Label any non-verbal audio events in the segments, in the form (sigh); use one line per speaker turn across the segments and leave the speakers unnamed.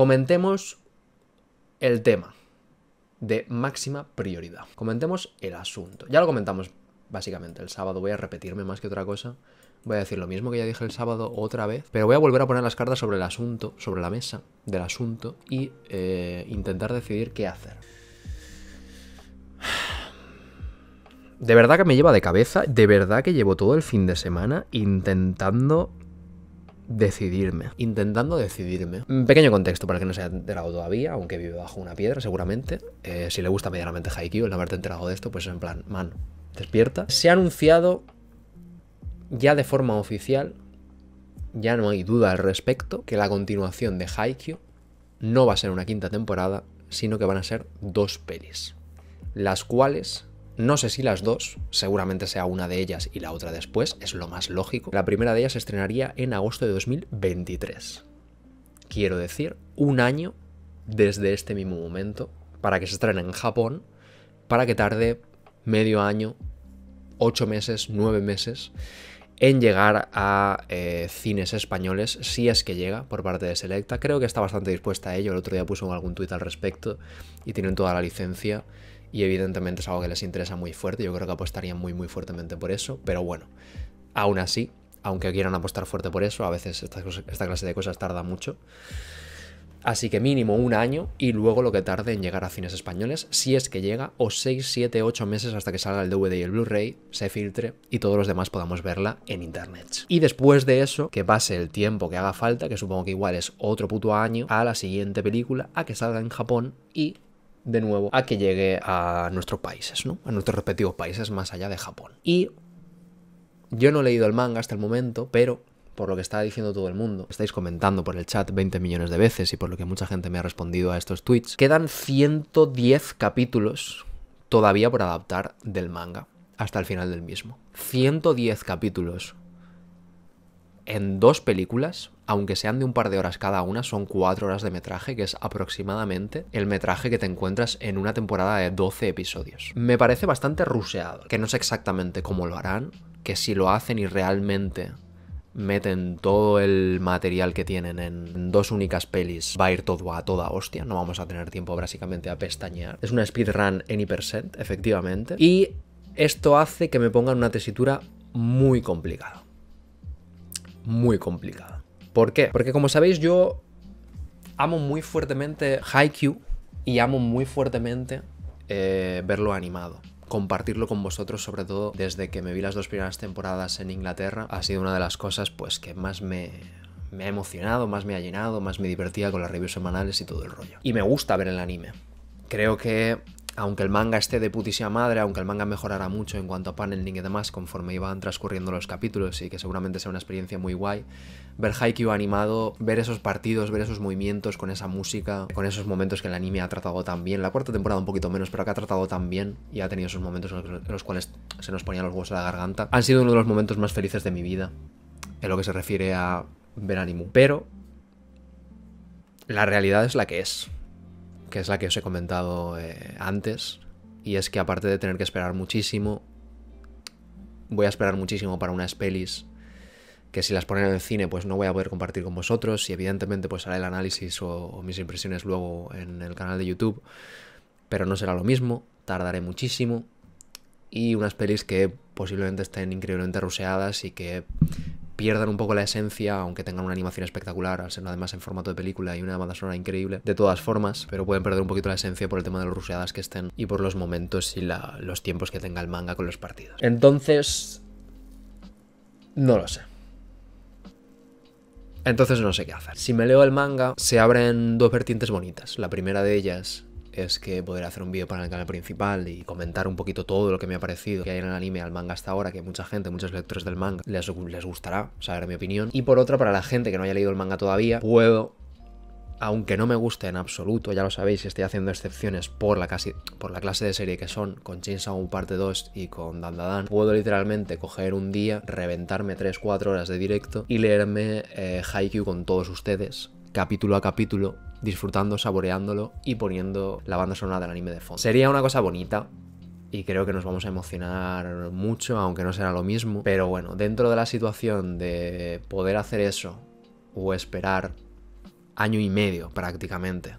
Comentemos el tema de máxima prioridad. Comentemos el asunto. Ya lo comentamos básicamente el sábado. Voy a repetirme más que otra cosa. Voy a decir lo mismo que ya dije el sábado otra vez, pero voy a volver a poner las cartas sobre el asunto, sobre la mesa del asunto y eh, intentar decidir qué hacer. (sighs) De verdad que me lleva de cabeza, de verdad que llevo todo el fin de semana intentando decidirme, intentando decidirme. Un pequeño contexto para que no se haya enterado todavía, aunque vive bajo una piedra seguramente. Eh, si le gusta medianamente Haikyuu, el no haberte enterado de esto, pues en plan, man, despierta. Se ha anunciado ya de forma oficial, ya no hay duda al respecto, que la continuación de Haikyu no va a ser una quinta temporada, sino que van a ser dos pelis, las cuales no sé si las dos, seguramente sea una de ellas y la otra después, es lo más lógico. La primera de ellas se estrenaría en agosto de 2023. Quiero decir, un año desde este mismo momento para que se estrene en Japón, para que tarde medio año, ocho meses, nueve meses en llegar a eh, cines españoles, si es que llega por parte de Selecta. Creo que está bastante dispuesta a ello. El otro día puso algún tuit al respecto y tienen toda la licencia y evidentemente es algo que les interesa muy fuerte, yo creo que apostarían muy muy fuertemente por eso, pero bueno, aún así, aunque quieran apostar fuerte por eso, a veces esta, clase de cosas tarda mucho. Así que mínimo un año y luego lo que tarde en llegar a cines españoles, si es que llega, o 6, 7, 8 meses hasta que salga el DVD y el Blu-ray, se filtre y todos los demás podamos verla en internet. Y después de eso, que pase el tiempo que haga falta, que supongo que igual es otro puto año, a la siguiente película, a que salga en Japón y de nuevo a que llegue a nuestros países, ¿no? A nuestros respectivos países más allá de Japón. Y yo no he leído el manga hasta el momento, pero por lo que está diciendo todo el mundo, estáis comentando por el chat 20 millones de veces y por lo que mucha gente me ha respondido a estos tweets, quedan 110 capítulos todavía por adaptar del manga hasta el final del mismo. 110 capítulos en dos películas, aunque sean de un par de horas cada una, son cuatro horas de metraje, que es aproximadamente el metraje que te encuentras en una temporada de 12 episodios. Me parece bastante ruseado, que no sé exactamente cómo lo harán, que si lo hacen y realmente meten todo el material que tienen en dos únicas pelis, va a ir todo a toda hostia, no vamos a tener tiempo básicamente a pestañear. Es una speedrun en percent, efectivamente, y esto hace que me pongan una tesitura muy complicada muy complicada. ¿Por qué? Porque como sabéis yo amo muy fuertemente Haikyuu y amo muy fuertemente eh, verlo animado compartirlo con vosotros, sobre todo desde que me vi las dos primeras temporadas en Inglaterra, ha sido una de las cosas pues que más me, me ha emocionado, más me ha llenado, más me divertía con las reviews semanales y todo el rollo. Y me gusta ver el anime. Creo que aunque el manga esté de putísima madre, aunque el manga mejorará mucho en cuanto a paneling y demás conforme iban transcurriendo los capítulos y que seguramente sea una experiencia muy guay, ver Haikyuu animado, ver esos partidos, ver esos movimientos con esa música, con esos momentos que el anime ha tratado tan bien, la cuarta temporada un poquito menos, pero que ha tratado tan bien y ha tenido esos momentos en los cuales se nos ponían los huesos a la garganta, han sido uno de los momentos más felices de mi vida en lo que se refiere a ver anime. Pero la realidad es la que es que es la que os he comentado eh, antes, y es que aparte de tener que esperar muchísimo, voy a esperar muchísimo para unas pelis que si las ponen en el cine pues no voy a poder compartir con vosotros y evidentemente pues haré el análisis o, o mis impresiones luego en el canal de YouTube, pero no será lo mismo, tardaré muchísimo y unas pelis que posiblemente estén increíblemente ruseadas y que pierdan un poco la esencia, aunque tengan una animación espectacular, al ser además en formato de película y una banda sonora increíble, de todas formas, pero pueden perder un poquito la esencia por el tema de los ruseadas que estén y por los momentos y los tiempos que tenga el manga con los partidos. Entonces, no lo sé. Entonces no sé qué hacer. Si me leo el manga, se abren dos vertientes bonitas. La primera de ellas es que poder hacer un vídeo para el canal principal y comentar un poquito todo lo que me ha parecido que hay en el anime al manga hasta ahora, que mucha gente, muchos lectores del manga les, gustará saber mi opinión. Y por otra, para la gente que no haya leído el manga todavía, puedo aunque no me guste en absoluto, ya lo sabéis, estoy haciendo excepciones por la, casi, por la clase de serie que son con Chainsaw parte 2 y con Dandadan, puedo literalmente coger un día, reventarme 3-4 horas de directo y leerme eh, con todos ustedes, capítulo a capítulo, disfrutando, saboreándolo y poniendo la banda sonora del anime de fondo. Sería una cosa bonita, y creo que nos vamos a emocionar mucho, aunque no será lo mismo. Pero bueno, dentro de la situación de poder hacer eso o esperar año y medio prácticamente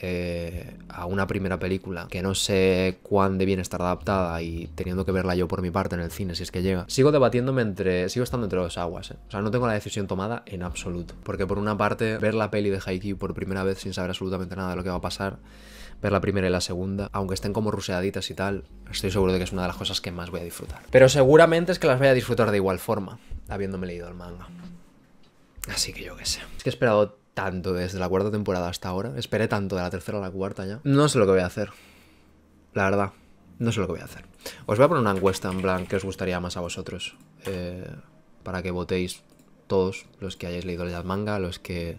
eh, a una primera película que no sé cuán de bien estar adaptada y teniendo que verla yo por mi parte en el cine si es que llega, sigo debatiéndome entre. sigo estando entre dos aguas, ¿eh? O sea, no tengo la decisión tomada en absoluto. Porque por una parte, ver la peli de haití por primera vez sin saber absolutamente nada de lo que va a pasar, ver la primera y la segunda, aunque estén como ruseaditas y tal, estoy seguro de que es una de las cosas que más voy a disfrutar. Pero seguramente es que las voy a disfrutar de igual forma, habiéndome leído el manga. Así que yo qué sé. Es que he esperado tanto desde la cuarta temporada hasta ahora. Esperé tanto de la tercera a la cuarta ya. No sé lo que voy a hacer. La verdad. No sé lo que voy a hacer. Os voy a poner una encuesta en plan que os gustaría más a vosotros. Eh, para que votéis todos los que hayáis leído el manga, los que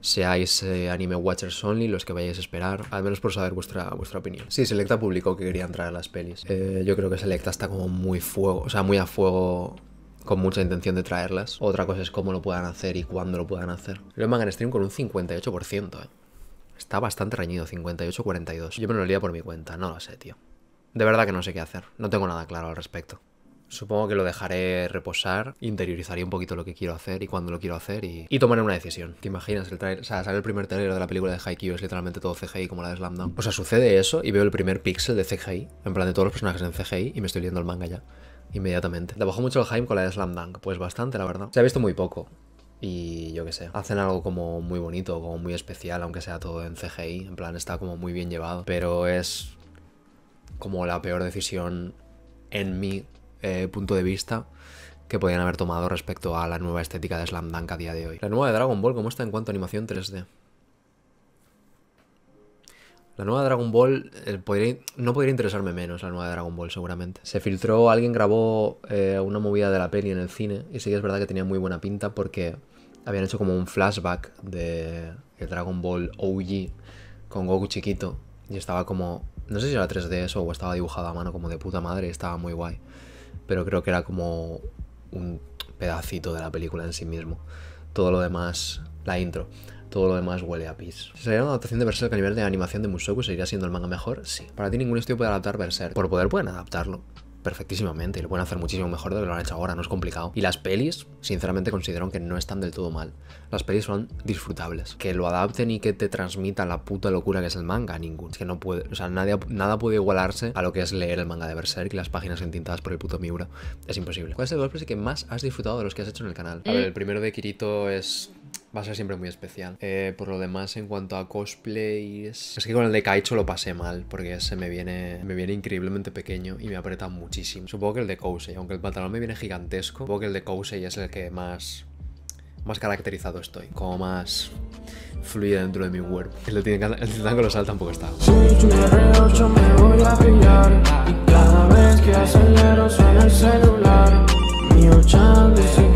seáis eh, anime watchers only, los que vayáis a esperar, al menos por saber vuestra, vuestra opinión. Sí, Selecta publicó que quería entrar en las pelis. Eh, yo creo que Selecta está como muy fuego, o sea, muy a fuego con mucha intención de traerlas. Otra cosa es cómo lo puedan hacer y cuándo lo puedan hacer. Lo en Stream con un 58%, ¿eh? Está bastante reñido, 58-42. Yo me lo lía por mi cuenta, no lo sé, tío. De verdad que no sé qué hacer, no tengo nada claro al respecto. Supongo que lo dejaré reposar, interiorizaré un poquito lo que quiero hacer y cuándo lo quiero hacer y, tomaré una decisión. ¿Te imaginas? sale el primer trailer de la película de Haikyuu, es literalmente todo CGI como la de Slam Dunk. O sea, sucede eso y veo el primer pixel de CGI, en plan de todos los personajes en CGI y me estoy leyendo el manga ya inmediatamente. La bajó mucho el Jaime con la de Slam Dunk, pues bastante, la verdad. Se ha visto muy poco. Y yo qué sé, hacen algo como muy bonito, como muy especial, aunque sea todo en CGI. En plan, está como muy bien llevado. Pero es como la peor decisión en mi eh, punto de vista que podían haber tomado respecto a la nueva estética de Slam Dunk a día de hoy. La nueva de Dragon Ball, ¿cómo está en cuanto a animación 3D? La nueva Dragon Ball eh, no podría interesarme menos la nueva Dragon Ball seguramente. Se filtró, alguien grabó eh, una movida de la peli en el cine y sí que es verdad que tenía muy buena pinta porque habían hecho como un flashback de Dragon Ball OG con Goku chiquito y estaba como, no sé si era 3 eso o estaba dibujado a mano como de puta madre, estaba muy guay, pero creo que era como un pedacito de la película en sí mismo. Todo lo demás, la intro. Todo lo demás huele a pis. ¿Sería una adaptación de Berserk a nivel de animación de Musoku? ¿Seguiría siendo el manga mejor? Sí. Para ti ningún estudio puede adaptar Berserk. Por poder pueden adaptarlo perfectísimamente y lo pueden hacer muchísimo mejor de lo que lo han hecho ahora, no es complicado. Y las pelis, sinceramente, considero que no están del todo mal. Las pelis son disfrutables. Que lo adapten y que te transmita la puta locura que es el manga, ningún. Es que no puede, o sea, nadie, nada puede igualarse a lo que es leer el manga de Berserk y las páginas entintadas por el puto Miura. Es imposible. ¿Cuál es el golpe que más has disfrutado de los que has hecho en el canal? A ver, el primero de Kirito es va a ser siempre muy especial. Eh, por lo demás, en cuanto a cosplays, es que con el de Kaicho lo pasé mal, porque se me viene, me viene increíblemente pequeño y me aprieta muchísimo. Supongo que el de Kousei, aunque el pantalón me viene gigantesco, supongo que el de Kousei es el que más, más caracterizado estoy, como más fluida dentro de mi web. El titán colosal tampoco está. cada vez que